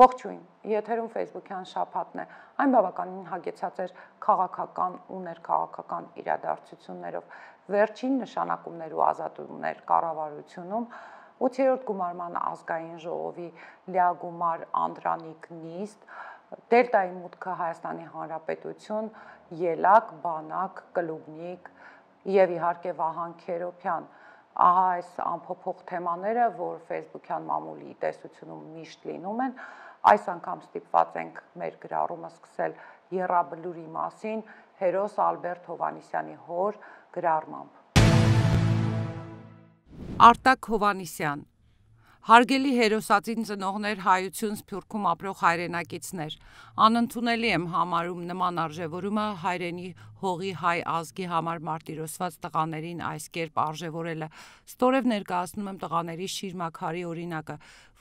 Ողջույն, եթերում Facebook-յան շաբաթն է։ Այն բավականին հագեցած էր քաղաքական ու ներքաղաքական իրադարձություններով։ Վերջին նշանակումներ ու ազատումներ կառավարությունում 8-րդ գումարման ազգային ժողովի լիագումար Անդրանիկ Նիստ, Դելտայի մուտքը Հայաստանի Հանրապետություն, Ելակ, Բանակ, Կլուբնիկ եւ իհարկե Վահան Քերոփյան ահա այս ամփոփող թեմաները, որ Facebook-յան մամուլի տեսությունում միշտ լինում են, այս անգամ ստիպված ենք մեր գրառումը սկսել Եռաբլուրի մասին հերոս Ալբերտ Հովանիսյանի հոր գրառմամբ։ Արտակ Հովանիսյան Հարգելի հերոսացին ծնողներ, հայություն սփյուռքում ապրող հայրենակիցներ, անընդունելի եմ համարում նման արժևորումը հայրենի հողի հայ ազգի համար մարտիրոսված տղաներին այս կերպ արժևորելը։ Ստորև ներկայացնում եմ տղաների շիրմակարի օրինակը,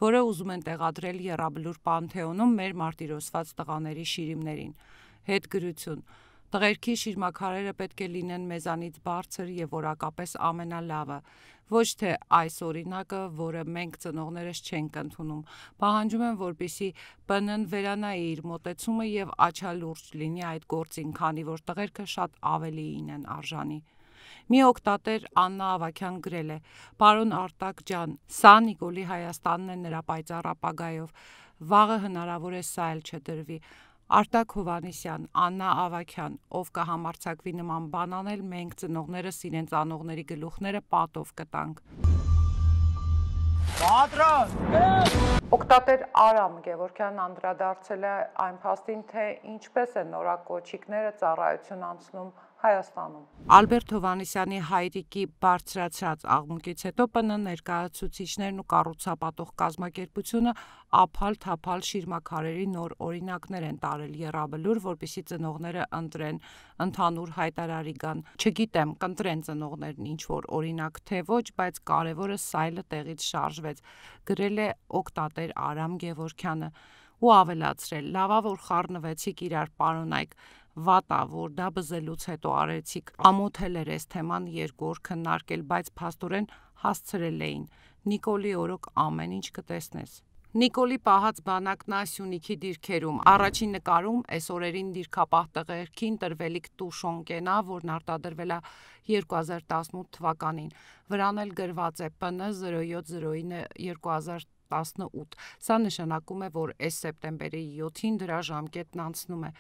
որը ուզում են տեղադրել Եռաբլուր Պանթեոնում մեր մարտիրոսված տղաների շիրիմներին։ Հետ գրություն Տղերքի շիրմակարերը պետք է լինեն մեզանից բարձր եւ որակապես ամենալավը ոչ թե այս օրինակը, որը մենք ծնողներս չենք ընդունում։ Պահանջում եմ, որպիսի ԲՆ-ն վերանայի իր մտածումը եւ աչալուրջ լինի այդ գործին, քանի որ տղերքը շատ ավելիին են արժանի։ Մի օկտատեր Աննա Ավակյան գրել է. Պարոն Արտակ ջան, սա Նիկոլի Հայաստանն է նրա պայծառ ապագայով։ Վաղը հնարավոր է սա էլ չդրվի։ Արտակ Հովանեսյան, Աննա Ավակյան, ով կհամարցակվի նման բան անել, մենք ծնողներս իրենց անողների գլուխները պատով կտանք։ Պատրաստ։ Օկտատեր Արամ Գևորքյանն անդրադարձել է այն փաստին, թե ինչպես են նորակոչիկները ծառայություն անցնում Հայաստանում։ Ալբերտ Հովանեսյանի հայրիկի բարձրացած աղմուկից հետո ՊՆ ներկայացուցիչներն ու կառուցապատող կազմակերպությունը ափալ-թափալ շիրմակարերի նոր օրինակներ են տարել Եռաբլուր, որբիսի ծնողները ընտրեն ընդհանուր հայտարարի գան։ Չգիտեմ, կընտրեն ծնողներն ինչ որ օրինակ թե ոչ, բայց կարևորը սայլը տեղից շարժվեց։ Գրել է օկտատեր Արամ Գևորքյանը ու ավելացրել. լավա որ խառնվեցիք իրար պարոնայք վատ է, որ դա բզելուց հետո արեցիք։ Ամոթել էր այս թեման երկու օր քննարկել, բայց փաստորեն հասցրել էին։ Նիկոլի օրոք ամեն ինչ կտեսնես։ Նիկոլի պահած բանակն Ասյունիքի դիրքերում առաջին նկարում այս օրերին դիրքապահ տղերքին տրվելիք Տուշոնկենա, որն արտադրվել է 2018 թվականին։ Վրան էլ գրված է ՊՆ 0709 2018 18։ Սա նշանակում է, որ այս սեպտեմբերի 7-ին դրա ժամկետն անցնում է։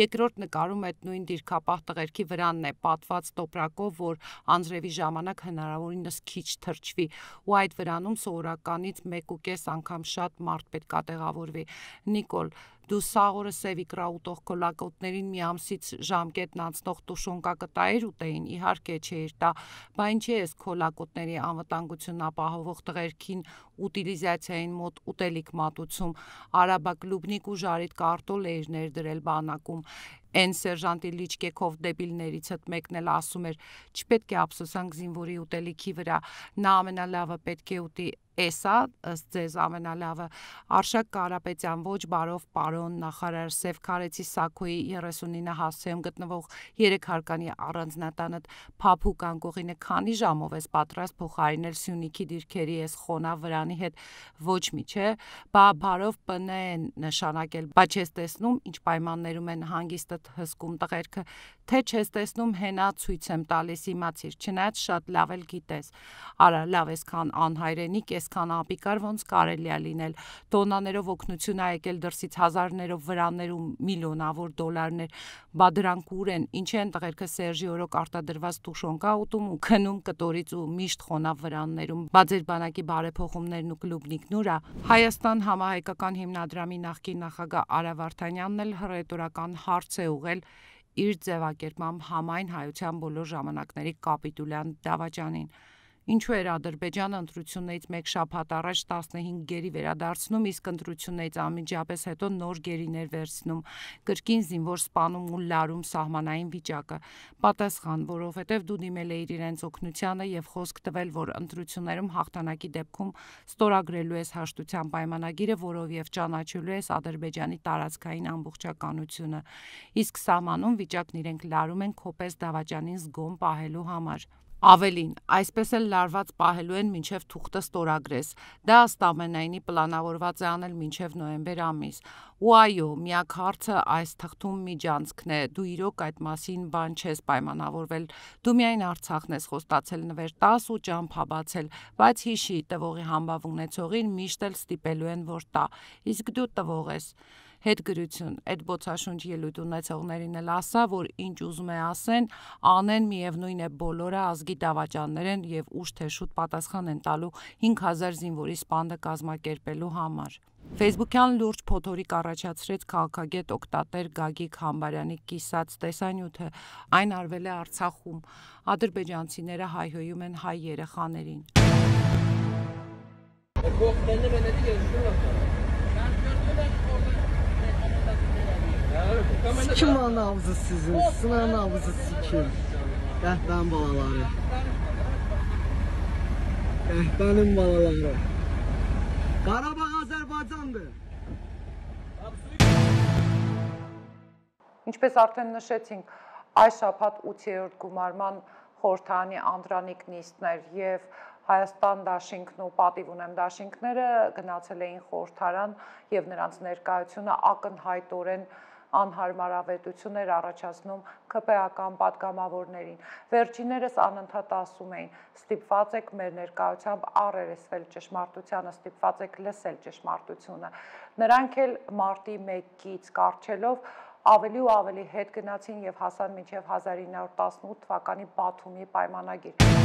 Երկրորդ նկարում այդ նույն դիրքապահ տղերքի վրանն է պատված տոպրակով, որ անձրևի ժամանակ հնարավորինս քիչ թրջվի, ու այդ վրանում սովորականից 1.5 անգամ շատ մարդ պետք է տեղավորվի։ Նիկոլ դու սաղորը սևի կրաուտող կոլակոտներին մի ամսից ժամկետն անցնող տուշոնկակտայր ուտեին, իհարկե չէր տա, բայց ինչի էս կոլակոտների անվտանգությունն ապահովող տղերքին ուտիլիզացիային մոտ ուտելիք մատուցում, արաբա կլուբնիկ ու ժարիտ կարտոլ էր ներդրել բանակում։ Էն սերժանտի լիճկեքով դեբիլներից հետ մեկն էլ ասում էր, չպետք է ափսոսանք զինվորի ուտելիքի վրա, նա ամենալավը պետք է ուտի էսա, ըստ ձեզ ամենալավը, Արշակ Կարապետյան ոչ բարով պարոն նախարար Սև Քարեցի Սակոյի 39 հասցեում գտնվող 3 հարկանի առանձնատանը փափուկ անկողինը քանի ժամով էս պատրաստ փոխարինել Սյունիքի դիրքերի էս խոնա վրանի հետ ոչ մի չէ, բա բարով բնեն նշանակել, բա չես տեսնում ինչ պայմաններում են հանգիստը ջուրդ հսկում տղերքը, թե չես տեսնում հենա ցույց եմ տալիս իմացիր, չնայած շատ լավ էլ գիտես։ Արա լավ էսքան անհայրենիք, էսքան ապիկար ոնց կարելի է լինել։ Տոնաներով օգնություն ա եկել դրսից հազարներով վրաներում միլիոնավոր դոլարներ, բա դրանք ուր են, ինչ են տղերքը Սերժի օրոք արտադրված տուշոնկա ուտում ու քնում կտորից ու միշտ խոնավ վրաններում։ Բա ձեր բանակի բարեփոխումներն ու կլուբնիկն ուրա։ Հայաստան համահայկական հիմնադրամի նախկին նախագահ Արա Վարդանյանն էլ հռետորական հարց է է ուղել իր ձևակերպում համայն հայության բոլոր ժամանակների կապիտուլյան դավաճանին։ Ինչու էր Ադրբեջանը ընտրություններից մեկ շաբաթ առաջ 15 գերի վերադարձնում, իսկ ընտրությունից անմիջապես հետո նոր գերիներ վերցնում, կրկին զինվոր սպանում ու լարում սահմանային վիճակը։ Պատասխան, որովհետև դու դիմել էիր իրենց օգնությանը եւ խոսք տվել, որ ընտրություններում հաղթանակի դեպքում ստորագրելու ես հաշտության պայմանագիրը, որով եւ ճանաչելու ես Ադրբեջանի տարածքային ամբողջականությունը։ Իսկ սահմանում վիճակն իրենք լարում են կոպես դավաճանին զգոն պահելու համար։ Ավելին, այսպես էլ լարված պահելու են մինչև թուղթը ստորագրես։ Դա աստամենայնի պլանավորված է անել մինչև նոյեմբեր ամիս։ Ու այո, միակ հարցը այս թղթում միջանցքն է։ Դու իրոք այդ մասին բան չես պայմանավորվել։ Դու միայն Արցախն ես խոստացել նվեր 10 ու ճամփաբացել, բայց հիշի, տվողի համբավ ունեցողին միշտ էլ ստիպելու են որ տա։ Իսկ դու տվող ես հետգրություն։ Այդ բոցաշունչ ելույթ ունեցողներին էլ ասա, որ ինչ ուզում է ասեն, անեն, միևնույն է բոլորը ազգի դավաճաններ են եւ ուշ թե շուտ պատասխան են տալու 5000 զինվորի սպանդը կազմակերպելու համար։ Facebook-յան լուրջ փոթորիկ առաջացրեց քաղաքագետ օկտատեր Գագիկ Համբարյանի կիսած տեսանյութը։ Այն արվել է Արցախում։ Ադրբեջանցիները հայհոյում են հայ երեխաներին։ Ողջ դենը մենեդի ես շնորհակալ եմ։ Sikim anamızı sizin, sizin anamızı sikim. Qəhbən balaları. Qəhbənin balaları. Qarabağ Azərbaycandır. Ինչպես արդեն նշեցինք, այս շաբաթ 8-րդ գումարման խորհրդանի անդրանիկ նիստներ եւ Հայաստան դաշինքն ու պատիվ ունեմ դաշինքները գնացել էին խորհրդարան եւ նրանց ներկայությունը ակնհայտորեն ակն անհարմարավետություններ առաջացնում ԿՊԱ-կան падգամավորներին։ Վերջիններս անընդհատ ասում էին. ստիպված եք մեր ներկայությամբ առերեսվել ճշմարտությանը, ստիպված եք լսել ճշմարտությունը։ Նրանք էլ մարտի 1-ից կարճելով ավելի ու ավելի հետ գնացին եւ հասան մինչեւ 1918 թվականի Բաթումի պայմանագիր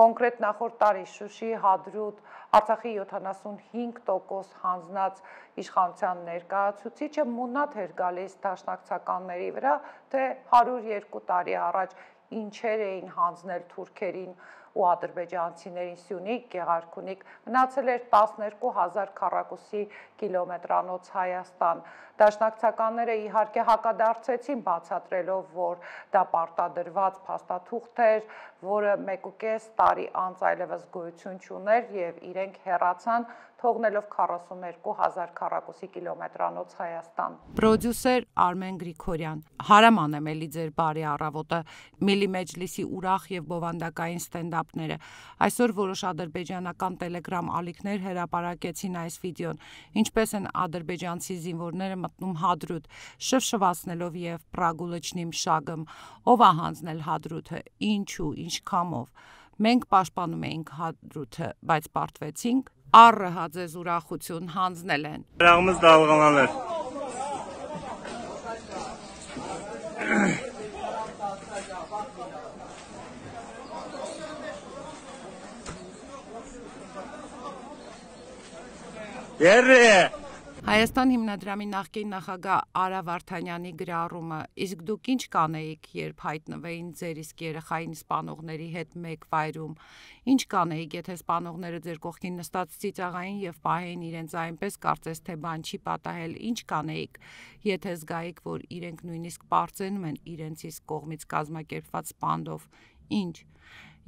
կոնկրետ նախորդ տարի Շուշի, Հադրուտ, Արցախի 75% հանձնած իշխանության ներկայացուցիչը մունատ էր գալիս դաշնակցականների վրա, թե 102 տարի առաջ ինչեր էին հանձնել թուրքերին ու ադրբեջանցիներին Սյունիք, Գեղարքունիք, մնացել էր 12000 քառակուսի կիլոմետրանոց Հայաստան։ Դաշնակցականները իհարկե հակադարձեցին բացատրելով, որ դա պարտադրված փաստաթուղթ էր, որը 1.5 տարի անց այլևս գոյություն չուներ եւ իրենք հերացան թողնելով 42000 քառակուսի կիլոմետրանոց Հայաստան։ Պրոդյուսեր Արմեն Գրիգորյան։ Հարաման եմ էլի ձեր բարի առավոտը։ Միլի մեջլիսի ուրախ եւ բովանդակային ստենդափները։ Այսօր որոշ ադրբեջանական Telegram ալիքներ հրապարակեցին այս վիդեոն, ինչպես են ադրբեջանցի զինվորները մտնում Հադրուտ, շվշվացնելով եւ Պրագուլիչնիմ շագում, ով ահանձնել Հադրուտը, ինչու, ինչքամով։ Մենք պաշտպանում էինք Հադրուտը, բայց պարտվեցինք առը հաձեզ ուրախություն հանձնել են։ Հրաղմս դավղանալեր։ Երրե Հայաստան հիմնադրամի նախկին նախագահ Արա Վարդանյանի գրառումը, իսկ դուք ինչ կանեիք, երբ հայտնվեին ձեր իսկ երեխային սպանողների հետ մեկ վայրում։ Ինչ կանեիք, եթե սպանողները ձեր կողքին նստած ծիծաղային եւ պահեին իրենց այնպես կարծես թե բան չի պատահել, ինչ կանեիք, եթե զգայիք, որ իրենք նույնիսկ པարծենում են իրենցից կողմից կազմակերպված սպանդով։ Ինչ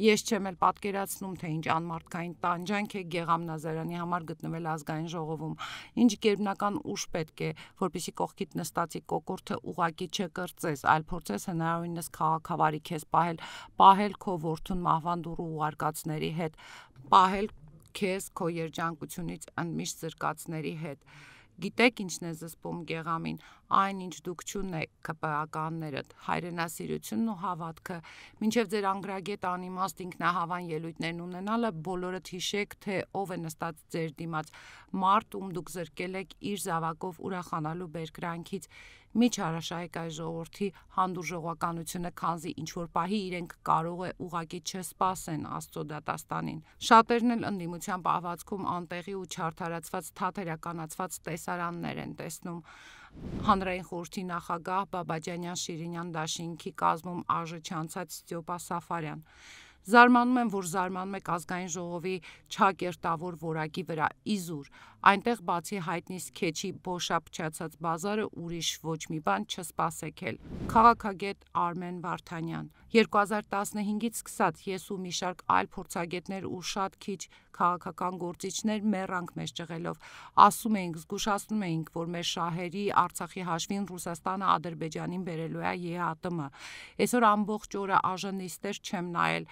Ես չեմ էլ պատկերացնում, թե ինչ անմարդկային տանջանք է Գեգամնազարյանի համար գտնվել ազգային ժողովում։ Ինչ գերբնական ուժ պետք է, որպեսի կողքիդ նստածի կոկորթը ուղակի չկրծես, այլ փորձես հնարավորինս քաղաքավարի քեզ պահել, պահել քո ворթուն մահվան դուրը ուղարկածների հետ, պահել քեզ քո երջանկությունից ընդմիշտ զրկածների հետ։ Գիտեք ինչն է զսպում Գեգամին, այն ինչ դուք ճունեք ԿՊԱ-կանները, հայրենասիրությունն ու հավատքը, մինչև ձեր անգրագետ անիմաստ ինքնահավան ելույթներն ունենալը բոլորը հիշեք, թե ով է նստած ձեր դիմաց, մարդ, ում դուք զրկել եք իր զավակով ուրախանալու բերկրանքից մի չարաշահեք այս ժողովրդի հանդուրժողականությունը, քանզի ինչ որ պահի իրենք կարող է ուղակի չսպասեն Աստծո դատաստանին։ Շատերն էլ ընդդիմության պահվածքում անտեղի ու չարթարացված թաթերականացված տեսարաններ են տեսնում։ Հանրային խորհրդի նախագահ Բաբաջանյան-Շիրինյան դաշինքի կազմում արժե չանցած Ստյոպա Սաֆարյան։ Զարմանում եմ, որ զարմանում եք ազգային ժողովի չակերտավոր որակի վրա, իզուր, Այնտեղ բացի հայտնից քեչի բոշապչացած բազարը ուրիշ ոչ մի բան չսպասեք էլ։ Քաղաքագետ Արմեն Վարդանյան 2015-ից սկսած ես ու մի շարք այլ փորձագետներ ու շատ քիչ քաղաքական գործիչներ մեռանք մեզ ճղելով։ Ասում էինք, զգուշացնում էինք, որ մեր շահերի Արցախի հաշվին Ռուսաստանը Ադրբեջանին բերելու է ԵԱՏՄ։ Այսօր ամբողջ օրը ԱԺՆ-իստեր չեմ նայել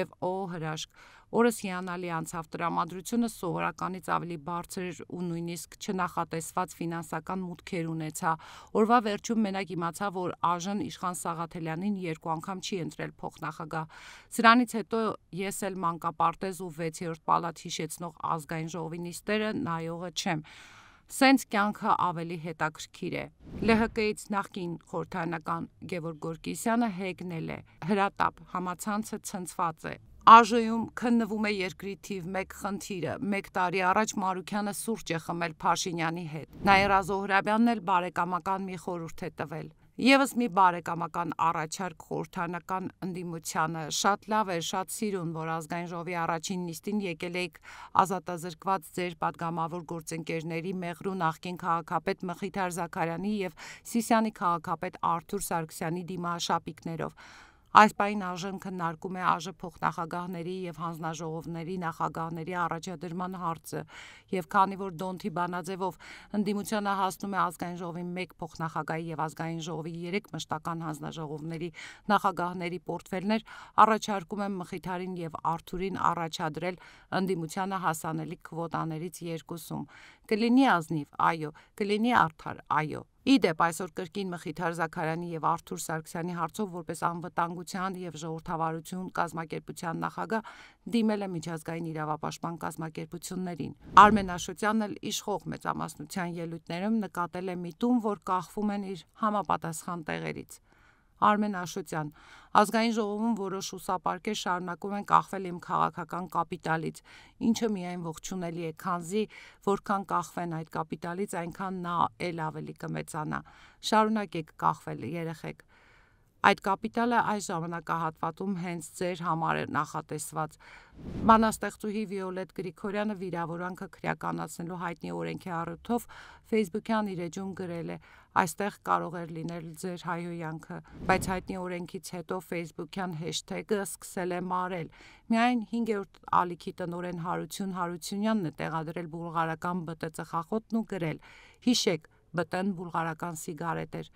եւ օ հրաշք Օրս հիանալի անցավ տրամադրությունը սովորականից ավելի բարձր էր ու նույնիսկ չնախատեսված ֆինանսական մուտքեր ունեցա։ Օրվա վերջում մենակ իմացա, որ Աժն Իշխան Սաղաթելյանին երկու անգամ չի ընտրել փոխնախագահ։ Սրանից հետո ես էլ մանկապարտեզ ու 6-րդ պալատ հիշեցնող ազգային ժողովի նիստերը նայողը չեմ։ Սենց կյանքը ավելի հետաքրքիր է։ ԼՀԿ-ից նախկին խորհրդանական Գևորգ Գորգիսյանը հեգնել է։ Հրատապ համացանցը ցնցված է։ Աժեում քննվում է երկրի թիվ 1 խնդիրը։ 1 տարի առաջ Մարուկյանը սուրճ է խմել Փաշինյանի հետ։ Նաիրա Զոհրաբյանն էլ բարեկամական մի խորհուրդ է տվել։ Եվս մի բարեկամական առաջարկ խորհրդանական ընդդիմությանը շատ լավ է, շատ սիրուն, որ ազգային ժողովի առաջին նիստին եկել էիք ազատազրկված ձեր падգամավոր գործընկերների Մեղրու նախկին քաղաքապետ Մխիթար Զաքարյանի եւ Սիսյանի քաղաքապետ Արթուր Սարգսյանի դիմաշապիկներով։ Այս պայն ԱԺ-ն քննարկում է ԱԺ փոխնախագահների եւ հանձնաժողովների նախագահների առաջադրման հարցը եւ քանի որ Դոնթի բանաձևով ընդդիմությունը հասնում է ազգային ժողովի 1 փոխնախագահի եւ ազգային ժողովի 3 մշտական հանձնաժողովների նախագահների պորտֆելներ առաջարկում են Մխիթարին եւ Արթուրին առաջադրել ընդդիմությանը հասանելի քվոտաներից երկուսում։ Կլինի ազնիվ, այո, կլինի արդար, այո, Իդեպ այսօր կրկին Մխիթար Զաքարյանի եւ Արթուր Սարգսյանի հարցով որպես անվտանգության եւ ժողովրդավարություն կազմակերպության նախագահ դիմել է միջազգային իրավապաշտպան կազմակերպություններին։ Արմեն Աշոտյանն էլ իշխող մեծամասնության ելույթներում նկատել է միտում, որ կախվում են իր համապատասխան տեղերից։ Արմեն Աշոտյան Ազգային ժողովում որոշ ուսապարկեր շարունակում են կախվել իմ քաղաքական կապիտալից, ինչը միայն ողջունելի է, քանզի որքան կախվեն այդ կապիտալից, այնքան նա ել ավելի կմեծանա։ Շարունակեք կախվել, երեխեք այդ կապիտալը այս ժամանակահատվածում հենց ձեր համար է նախատեսված։ Բանաստեղծուհի Վիոլետ Գրիգորյանը վիրավորանքը քրեականացնելու հայտնի օրենքի առիթով Facebook-յան իր էջում գրել է. այստեղ կարող էր լինել ձեր հայհոյանքը, բայց հայտնի օրենքից հետո Facebook-յան հեշթեգը սկսել է մարել։ Միայն 5-րդ ալիքի տնորեն Հարություն Հարությունյանն է տեղադրել բուլղարական ԲՏ ծխախոտն ու գրել. Հիշեք, ԲՏ-ն բուլղարական սիգարետ էր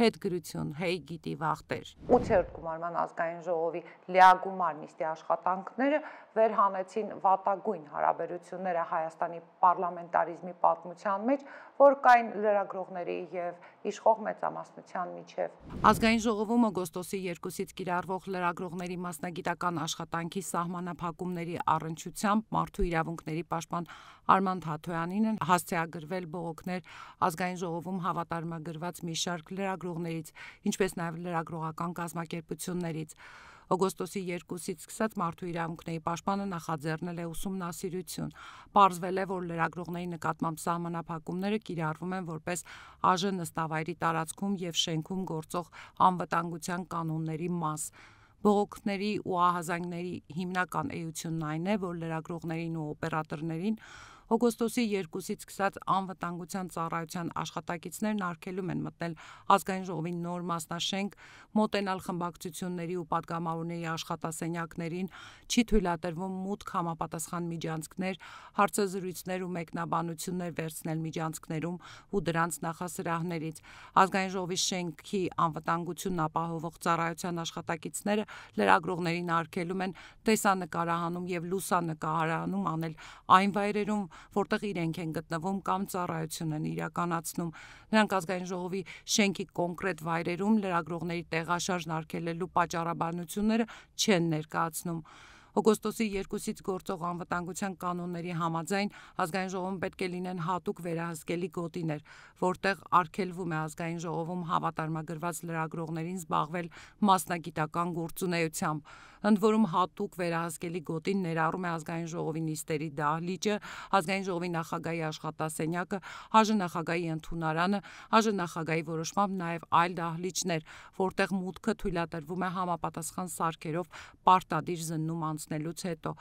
հետ գրություն, հեյ գիտի վախտեր։ 8-րդ գումարման ազգային ժողովի լիագումար նիստի աշխատանքները վերհանեցին վատագույն հարաբերությունները Հայաստանի պարլամենտարիզմի պատմության մեջ, որ կային լրագրողների եւ իշխող մեծամասնության միջև։ Ազգային ժողովում օգոստոսի 2-ից կիրառվող լրագրողների մասնագիտական աշխատանքի սահմանափակումների առընչությամբ մարդու իրավունքների պաշտպան Արման Թաթոյանին են հասցեագրվել բողոքներ ազգային ժողովում հավատարմագրված մի շարք լրագրողներից, ինչպես նաեւ լրագրողական կազմակերպություններից։ Օգոստոսի 2-ից սկսած մարդու իրավունքների պաշտպանը նախաձեռնել է ուսումնասիրություն։ Պարզվել է, որ լրագրողների նկատմամբ սահմանափակումները կիրառվում են որպես ԱԺ նստավայրի տարածքում եւ շենքում գործող անվտանգության կանոնների մաս։ Բողոքների ու ահազանգների հիմնական էությունն այն է, որ լրագրողներին ու օպերատորներին Օգոստոսի 2-ից սկսած անվտանգության ծառայության աշխատակիցներն արկելում են մտնել ազգային ժողովի նոր մասնաշենք, մոտենալ խմբակցությունների ու падգամավորների աշխատասենյակներին, չի թույլատրվում մուտք համապատասխան միջանցքներ, հարցազրույցներ ու մեկնաբանություններ վերցնել միջանցքներում ու դրանց նախասրահներից։ Ազգային ժողովի շենքի անվտանգությունն ապահովող ծառայության աշխատակիցները լրագրողներին արկելում են տեսանկարահանում եւ լուսանկարահանում անել այն վայրերում, որտեղ իրենք են գտնվում կամ ծառայություն են իրականացնում։ Նրանք ազգային ժողովի շենքի կոնկրետ վայրերում լրագրողների տեղաշարժն արգելելու պատճառաբանությունները չեն ներկայացնում։ Օգոստոսի 2-ից գործող անվտանգության կանոնների համաձայն ազգային ժողովում պետք է լինեն հատուկ վերահսկելի գոտիներ, որտեղ արգելվում է ազգային ժողովում հավատարմագրված լրագրողներին զբաղվել մասնագիտական գործունեությամբ։ Ընդ որում հատուկ վերահսկելի գոտին ներառում է ազգային ժողովի նիստերի դահլիճը, ազգային ժողովի նախագահի աշխատասենյակը, ՀԱԺ նախագահի ընդունարանը, ՀԱԺ նախագահի որոշմամբ նաև այլ դահլիճներ, որտեղ մուտքը թույլատրվում է համապատասխան սարքերով պարտադիր զննում անց ամուսնելուց հետո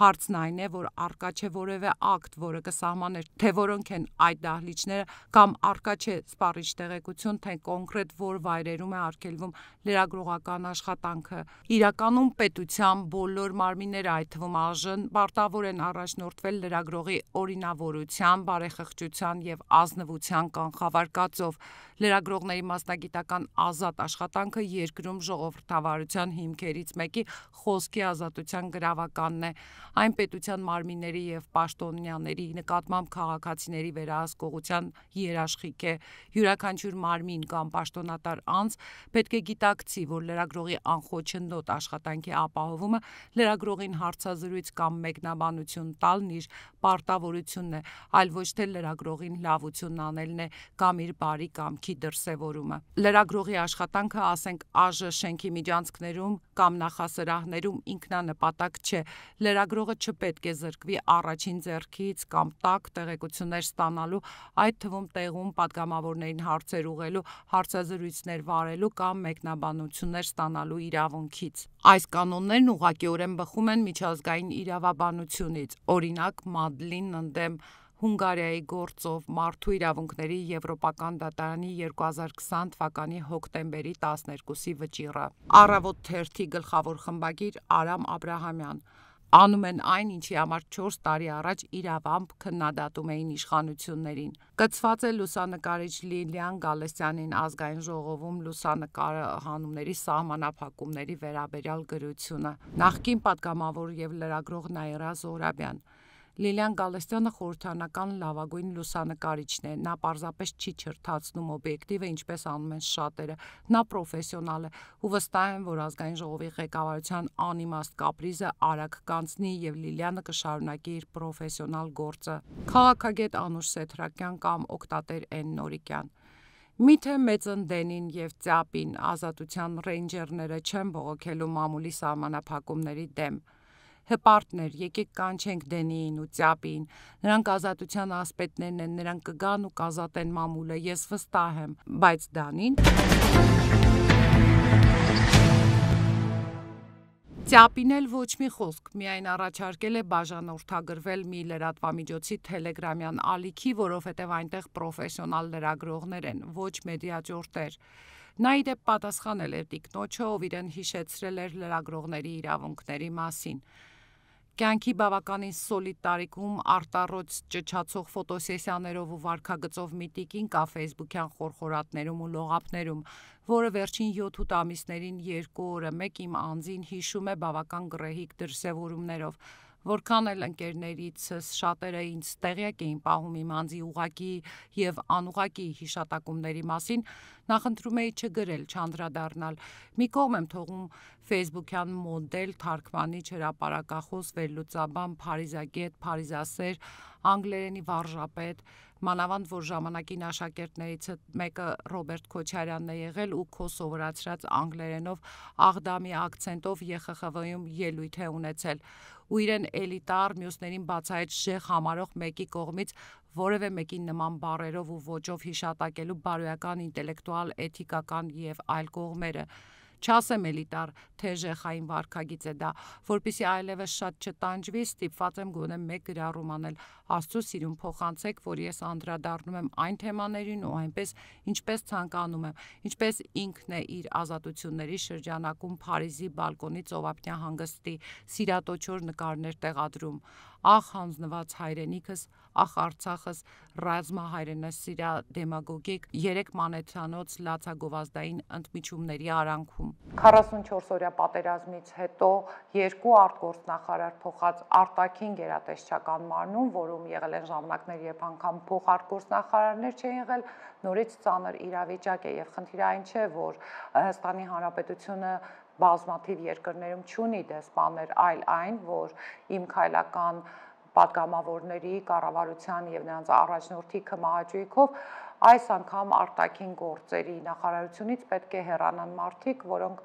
Հարցն այն է, որ արկա չէ որևէ ակտ, որը կսահմաներ, թե որոնք են այդ դահլիճները կամ արկա չէ սպառիչ տեղեկություն, թե կոնկրետ որ վայրերում է արգելվում լրագրողական աշխատանքը։ Իրականում պետության բոլոր մարմինները, այդ թվում ԱԺ-ն, պարտավոր են առաջնորդվել լրագրողի օրինավորության, բարեխղճության եւ ազնվության կանխավարկածով։ Լրագրողների մասնագիտական ազատ աշխատանքը երկրում ժողովրդավարության հիմքերից մեկի խոսքի ազատության գրավականն է այն պետության մարմինների եւ պաշտոնյաների նկատմամբ քաղաքացիների վերահսկողության երաշխիք է։ Յուրաքանչյուր մարմին կամ պաշտոնատար անձ պետք է գիտակցի, որ լրագրողի անխոչնդոտ աշխատանքի ապահովումը լրագրողին հարցազրույց կամ մեկնաբանություն տալն իր պարտավորությունն է, այլ ոչ թե լրագրողին լավություն անելն է կամ իր բարի կամքի դրսևորումը։ Լրագրողի աշխատանքը, ասենք, ԱԺ շենքի միջանցքներում կամ նախասրահներում ինքնանպատակ չէ։ Լրագրող լրագրողը չպետք է զրկվի առաջին ձեռքից կամ տակ տեղեկություններ ստանալու, այդ թվում տեղում падգամավորներին հարցեր ուղղելու, հարցազրույցներ վարելու կամ մեկնաբանություններ ստանալու իրավունքից։ Այս կանոններն ուղղակիորեն բխում են միջազգային իրավաբանությունից, օրինակ Մադլին ընդդեմ Հունգարիայի գործով Մարդու իրավունքների Եվրոպական դատարանի 2020 թվականի հոկտեմբերի 12-ի վճիռը։ Առավոտ թերթի գլխավոր խմբագիր Արամ Աբ รา համյան անում են այն, ինչի համար 4 տարի առաջ իրավամբ քննադատում էին իշխանություններին։ Կցված է լուսանկարիչ Լիլիան Գալեսյանին ազգային ժողովում լուսանկար հանումների սահմանափակումների վերաբերյալ գրությունը։ Նախկին պատգամավոր եւ լրագրող Նաիրա Զորաբյան Լիլիան Գալստյանը խորհրդանական լավագույն լուսանկարիչն է։ Նա պարզապես չի չրթացնում օբյեկտիվը, ինչպես անում են շատերը։ Նա պրոֆեսիոնալ է ու վստահ եմ, որ ազգային ժողովի ղեկավարության անիմաստ կապրիզը արագ կանցնի եւ Լիլիանը կշարունակի իր պրոֆեսիոնալ գործը։ Քաղաքագետ Անուշ Սեթրակյան կամ Օկտատեր Ն Նորիկյան Միթե մեծնդենին եւ ծապին ազատության ռեյնջերները չեն բողոքելու մամուլի սահմանափակումների դեմ հպարտներ, եկեք կանչենք Դենիին ու Ծյապին։ Նրանք ազատության ասպետներն են, նրանք կգան ու կազատեն մամուլը, ես վստահ եմ, բայց Դանին Ծյապին էլ ոչ մի խոսք, միայն առաջարկել է բաժանորդագրվել մի լրատվամիջոցի Telegram-յան ալիքի, որովհետև այնտեղ պրոֆեսիոնալ լրագրողներ են, ոչ մեդիաջորտեր։ Նա իդեպ պատասխանել էր տիկնոջը, ով իրեն հիշեցրել էր լրագրողների իրավունքների մասին։ Կյանքի բավականին սոլիդ տարիքում արտառոց ճճացող ֆոտոսեսիաներով ու վարքագծով միտիկին կա Facebook-յան խորխորատներում ու լողափներում, որը վերջին 7-8 ամիսներին 2 օրը մեկ իմ անձին հիշում է բավական գրեհիկ դրսևորումներով։ Որքան էլ ընկերներիցս շատերը ինձ տեղյակ էին պահում իմ անձի ուղակի եւ անուղակի հիշատակումների մասին, նախընտրում էի չգրել, չանդրադառնալ։ Մի կողմ եմ թողում Facebook-յան մոդել, թարգմանիչ, հրապարակախոս, վերլուծաբան, փարիզագետ, փարիզասեր, անգլերենի վարժապետ, մանավանդ որ ժամանակին աշակերտներից մեկը Ռոբերտ Քոչարյանն է եղել ու քո սովորացրած անգլերենով աղդամի ակցենտով ԵԽԽՎ-ում ելույթ է ունեցել ու իրեն էլիտար մյուսներին բացահայտ շեխ համարող մեկի կողմից որևէ մեկի նման բարերով ու ոճով հիշատակելու բարոյական ինտելեկտուալ էթիկական եւ այլ կողմերը չասեմ էլիտար թեժեխային վարկագից է դա, որբիսի այլևս շատ չտանջվի, ստիպված եմ գոնե մեկ գրառում անել։ Աստծո սիրուն փոխանցեք, որ ես անդրադառնում եմ այն թեմաներին ու այնպես ինչպես ցանկանում եմ, ինչպես ինքն է իր ազատությունների շրջանակում Փարիզի բալկոնից ծովափնյա հանգստի սիրատոչոր նկարներ տեղադրում ախ հանձնված հայրենիքս, ախ Արցախս, ռազմահայրենասիրա դեմագոգիկ երեք մանեթանոց լացագովազդային ընդմիջումների արանքում։ 44 օրյա պատերազմից հետո երկու արտգործնախարար փոխած արտաքին գերատեսչական մարմնում, որում եղել են ժամանակներ եւ անգամ փոխարտգործնախարարներ չէ եղել, նորից ծանր իրավիճակ է եւ խնդիրը այն չէ, որ Հայաստանի Հանրապետությունը բազմաթիվ երկրներում չունի դեսպաններ, այլ այն, որ իմ քայլական պատգամավորների, կառավարության եւ նրանց առաջնորդի կմահաճույքով այս անգամ արտաքին գործերի նախարարությունից պետք է հեռանան մարդիկ, որոնք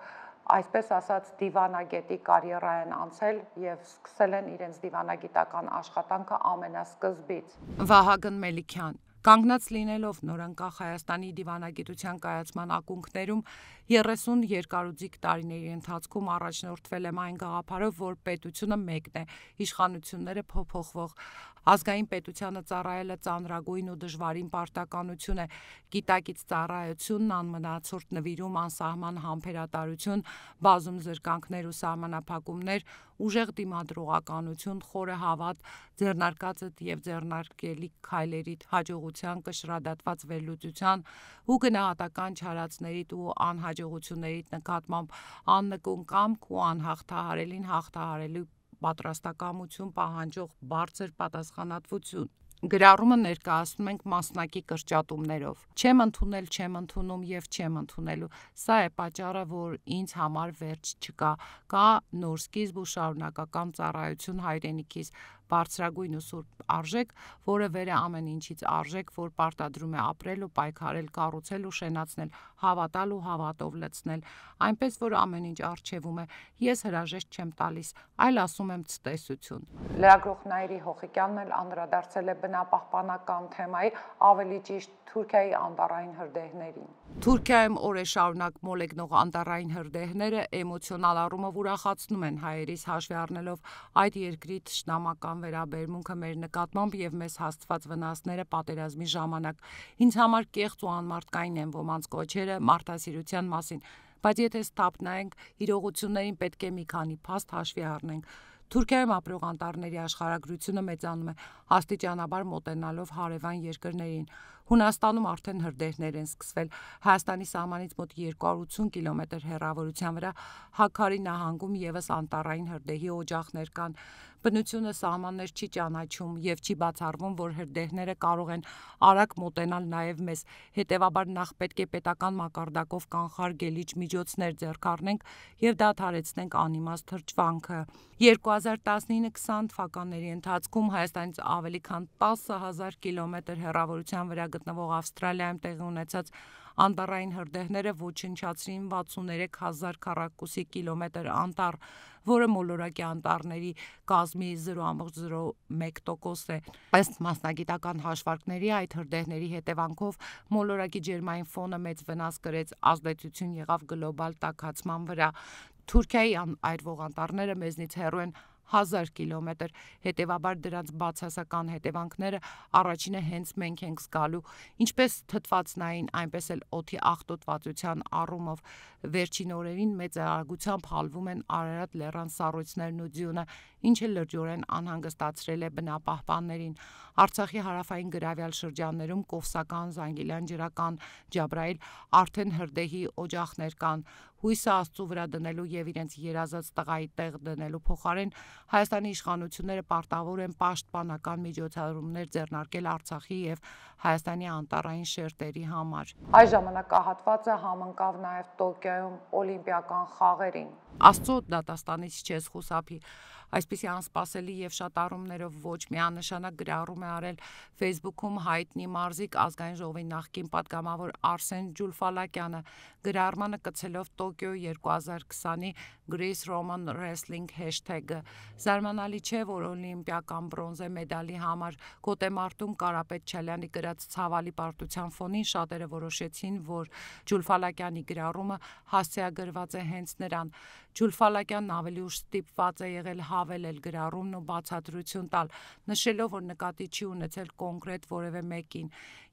այսպես ասած դիվանագետի կարիերա են անցել եւ սկսել են իրենց դիվանագիտական աշխատանքը ամենասկզբից։ Վահագն Մելիքյան Կանգնած լինելով նորանկախ Հայաստանի դիվանագիտության կայացման ակունքներում 30 երկարուձիկ տարիների ընթացքում առաջնորդվել եմ այն գաղափարով, որ պետությունը մեկն է, իշխանությունները փոփոխվող, ազգային պետությանը ծառայելը ծանրագույն ու դժվարին պարտականություն է, գիտակից ծառայությունն անմնացորդ նվիրում, անսահման համբերատարություն, բազում զրկանքներ ու սահմանափակումներ ուժեղ դիմադրողականություն, խորը հավատ, ձեռնարկածդ եւ ձեռնարկելի քայլերիդ հաջողության կշռադատված վերլուծության ու գնահատական չարածներիդ ու անհաջողություններիդ նկատմամբ աննկուն կամք ու անհաղթահարելին հաղթահարելու պատրաստակամություն պահանջող բարձր պատասխանատվություն Գրառումը ներկայացնում ենք մասնակի կրճատումներով։ Չեմ ընդունել, չեմ ընդունում եւ չեմ ընդունելու։ Սա է պատճառը, որ ինձ համար վերջ չկա։ Կա նոր սկիզբ ու շարունակական ծառայություն հայրենիքիս բարձրագույն ու սուրբ արժեք, որը վեր է ամեն ինչից արժեք, որ պարտադրում է ապրել ու պայքարել, կառուցել ու շենացնել, հավատալ ու հավատով լցնել, այնպես որ ամեն ինչ արժևում է։ Ես հրաժեշտ չեմ տալիս, այլ ասում եմ ցտեսություն։ Լեագրոխ Նայիրի Հոխիկյանն էլ անդրադարձել է բնապահպանական թեմայի, ավելի ճիշտ Թուրքիայի անտարային հրդեհներին։ Թուրքիայում օրե շարունակ մոլեգնող անտարային հրդեհները էմոցիոնալ առումով ուրախացնում են հայերիս հաշվի առնելով այդ երկրի ճշնամական քաղաքական վերաբերմունքը մեր նկատմամբ եւ մեզ հաստված վնասները պատերազմի ժամանակ ինձ համար կեղծ ու անմարդկային են ոմանց կոչերը մարդասիրության մասին, բայց եթե ստապ նայենք, իրողություններին պետք է մի քանի փաստ հաշվի առնենք։ Թուրքիայում ապրող անտառների աշխարհագրությունը մեծանում է, աստիճանաբար մոտենալով հարևան երկրներին։ Հունաստանում արդեն հրդեհներ են սկսվել։ Հայաստանի սահմանից մոտ 280 կիլոմետր հեռավորության վրա Հակարի նահանգում եւս անտարային հրդեհի օջախներ կան։ Բնությունը սահմաններ չի ճանաչում եւ չի բացառվում, որ հրդեհները կարող են արագ մոտենալ նաեւ մեզ։ Հետևաբար նախ պետք է պետական մակարդակով կանխարգելիչ միջոցներ ձեռք առնենք եւ դադարեցնենք անիմաստ թրջվանքը։ 2019-20 թվականների ընթացքում Հայաստանից ավելի քան 10000 կիլոմետր հեռավորության վրա գտնվող Ավստրալիայում տեղի ունեցած անտառային հրդեհները ոչնչացրին 63000 քառակուսի կիլոմետր անտառ, որը մոլորակի անտառների կազմի 0.01%-ն է։ Ըստ մասնագիտական հաշվարկների այդ հրդեհների հետևանքով մոլորակի ջերմային ֆոնը մեծ վնաս կրեց, ազդեցություն եղավ գլոբալ տաքացման վրա։ Թուրքիայի այրվող անտառները մեզնից հեռու են 1000 կիլոմետր։ Հետևաբար դրանց բացասական հետևանքները առաջինը հենց մենք ենք զգալու, ինչպես թթվածնային, այնպես էլ օթի աղտոտվածության առումով վերջին օրերին մեծ արագությամբ հալվում են Արարատ լեռան սառույցներն ու ձյունը, ինչը լրջորեն անհանգստացրել է բնապահպաններին։ Արցախի հարավային գրավյալ շրջաններում Կովսական, Զանգիլյան, Ջրական, Ջաբրայել արդեն հրդեհի օջախներ կան։ Հույսը Աստծո վրա դնելու եւ իրենց երազած տղայի տեղ դնելու փոխարեն Հայաստանի իշխանությունները պարտավոր են պաշտպանական միջոցառումներ ձեռնարկել Արցախի եւ Հայաստանի անտարային շերտերի համար։ Այս ժամանակահատվածը համընկավ նաեւ Տոկիոյում Օլիմպիական խաղերին։ Աստծո դատաստանից չես խուսափի այսպիսի անսպասելի եւ շատ առումներով ոչ միանշանակ գրառում է արել Facebook-ում հայտնի մարզիկ ազգային ժողովի նախկին падգամավոր Արսեն Ջուլֆալակյանը գրառմանը կցելով Տոկիո 2020-ի Greece Roman Wrestling hashtag-ը զարմանալի չէ որ օլիմպիական բրոնզե մեդալի համար Գոտեմարտում Կարապետ Չալյանի գրած ցավալի պարտության ֆոնին շատերը որոշեցին որ Ջուլֆալակյանի գրառումը հասցեագրված է հենց նրան Ջուլֆալակյանն ավելի ուշ ստիպված է եղել հա հավելել գրառումն ու բացատրություն տալ, նշելով, որ նկատի չի ունեցել կոնկրետ որևէ մեկին։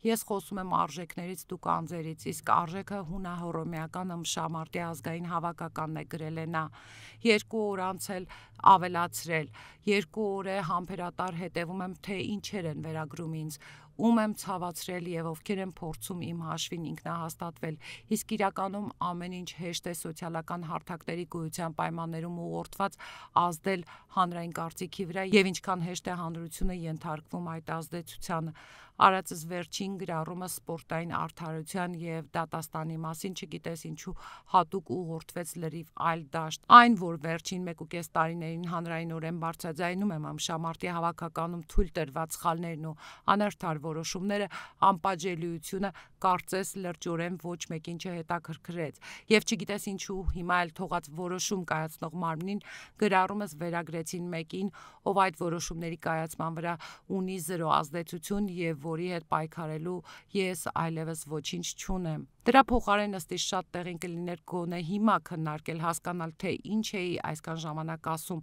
Ես խոսում եմ արժեքներից դուք անձերից, իսկ արժեքը հունահորոմեական ըմշամարտի ազգային հավաքականն է գրել է նա։ Երկու օր անց էլ ավելացրել։ Երկու օր է համբերատար հետևում եմ, թե ինչեր են վերագրում ինձ ում եմ ցավացրել եւ ովքեր են փորձում իմ հաշվին ինքնահաստատվել։ Իսկ իրականում ամեն ինչ հեշտ է սոցիալական հարթակների գոյության պայմաններում ուղղորդված ազդել հանրային կարծիքի վրա եւ ինչքան հեշտ է հանրությունը ենթարկվում այդ ազդեցությանը արածս վերջին գրառումը սպորտային արդարության եւ դատաստանի մասին չգիտես ինչու հատուկ ուղղորդվեց լրիվ այլ դաշտ այն որ վերջին 1.5 տարիներին հանրայինորեն բարձրաձայնում եմ ամշամարտի հավաքականում թույլ տրված խալներն ու անարդար որոշումները անպաճելիությունը կարծես լրջորեն ոչ մեկին չհետաքրքրեց եւ չգիտես ինչու հիմա էլ թողած որոշում կայացնող մարմնին գրառումս վերագրեցին մեկին ով այդ որոշումների կայացման վրա ունի զրո ազդեցություն եւ որի հետ պայքարելու ես այլևս ոչինչ չունեմ։ Դրա փոխարեն ըստի շատ տեղին կլիներ գոնե հիմա քննարկել, հասկանալ թե ինչ էի այսքան ժամանակ ասում,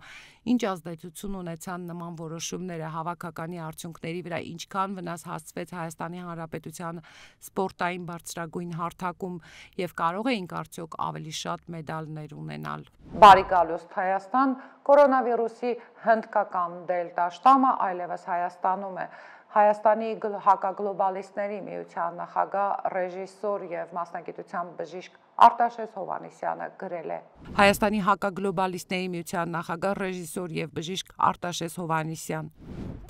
ինչ ազդեցություն ունեցան նման որոշումները հավաքականի արդյունքների վրա, ինչքան վնաս հասցվեց Հայաստանի Հանրապետության սպորտային բարձրագույն հարթակում եւ կարող էինք արդյոք ավելի շատ մեդալներ ունենալ։ Բարի գալուստ Հայաստան կորոնավիրուսի հնդկական դելտա շտամը այլևս Հայաստանում է։ Հայաստանի հակագլոբալիստների միության նախագահ ռեժիսոր եւ մասնագիտության բժիշկ Արտաշես Հովանեսյանը գրել է Հայաստանի հակագլոբալիստների միության նախագահ ռեժիսոր եւ բժիշկ Արտաշես Հովանեսյան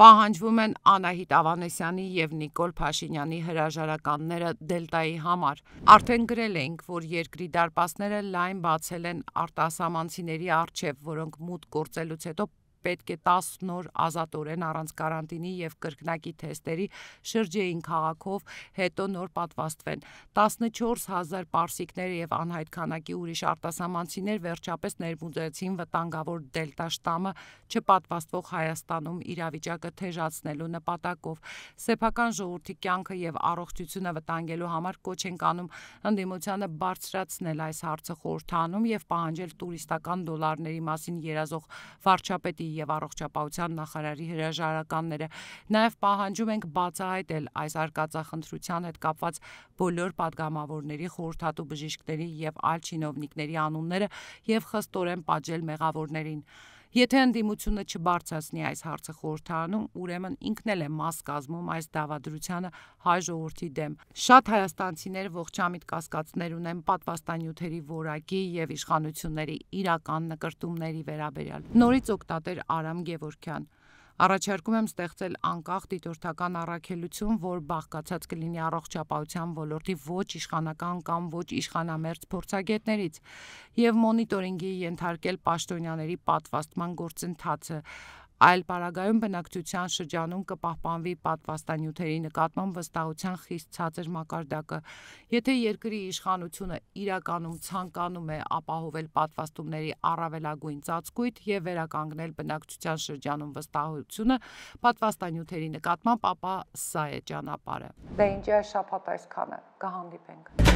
պահանջվում են Անահիտ Ավանեսյանի եւ Նիկոլ Փաշինյանի հրաժարականները Դելտայի համար։ Արդեն գրել ենք, որ երկրի դարպասները լայն բացել են արտասահմանցիների արչեւ, որոնք մուտք գործելուց հետո պետք է 10 նոր ազատորեն առանց կարանտինի եւ կրկնակի թեստերի շրջեին քաղաքով, հետո նոր պատվաստվեն։ 14000 պարսիկներ եւ անհայտ քանակի ուրիշ արտասահմանցիներ վերջապես ներմուծեցին վտանգավոր դելտա շտամը չպատվաստվող Հայաստանում իրավիճակը թեժացնելու նպատակով սեփական ժողովրդի կյանքը եւ առողջությունը վտանգելու համար կոչ են կանում ընդդիմությանը բարձրացնել այս հարցը խորհրդանում եւ պահանջել տուրիստական դոլարների մասին երազող վարչապետի եւ առողջապահության նախարարի հրաժարականները։ Նաեւ պահանջում ենք բացահայտել այս արկածախնդրության հետ կապված բոլոր падգամավորների, խորհրդատու բժիշկների եւ այլ չինովնիկների անունները եւ խստորեն պատժել մեղավորներին։ Եթե ընդդիմությունը չբարձրացնի այս հարցը խորհրդանում, ուրեմն ինքն էլ է մաս կազմում այս դավադրությանը հայ ժողովրդի դեմ։ Շատ հայաստանցիներ ողջամիտ կասկածներ ունեն պատվաստանյութերի որակի եւ իշխանությունների իրական նկարտումների վերաբերյալ։ Նորից օկտատեր Արամ Գևորքյան Առաջարկում եմ ստեղծել անկախ դիտորդական առաքելություն, որ բաղկացած կլինի առողջապահության ոլորտի ոչ իշխանական կամ ոչ իշխանամերձ փորձագետներից եւ մոնիտորինգի ենթարկել պաշտոնյաների պատվաստման գործընթացը, այլ պարագայում բնակչության շրջանում կպահպանվի պատվաստանյութերի նկատմամբ վստահության խիստ ցածր մակարդակը։ Եթե երկրի իշխանությունը իրականում ցանկանում է ապահովել պատվաստումների առավելագույն ծածկույթ եւ վերականգնել բնակչության շրջանում վստահությունը պատվաստանյութերի նկատմամբ, ապա սա է ճանապարհը։ Դե ինչի է շփոթ այսքանը։ Կհանդիպենք։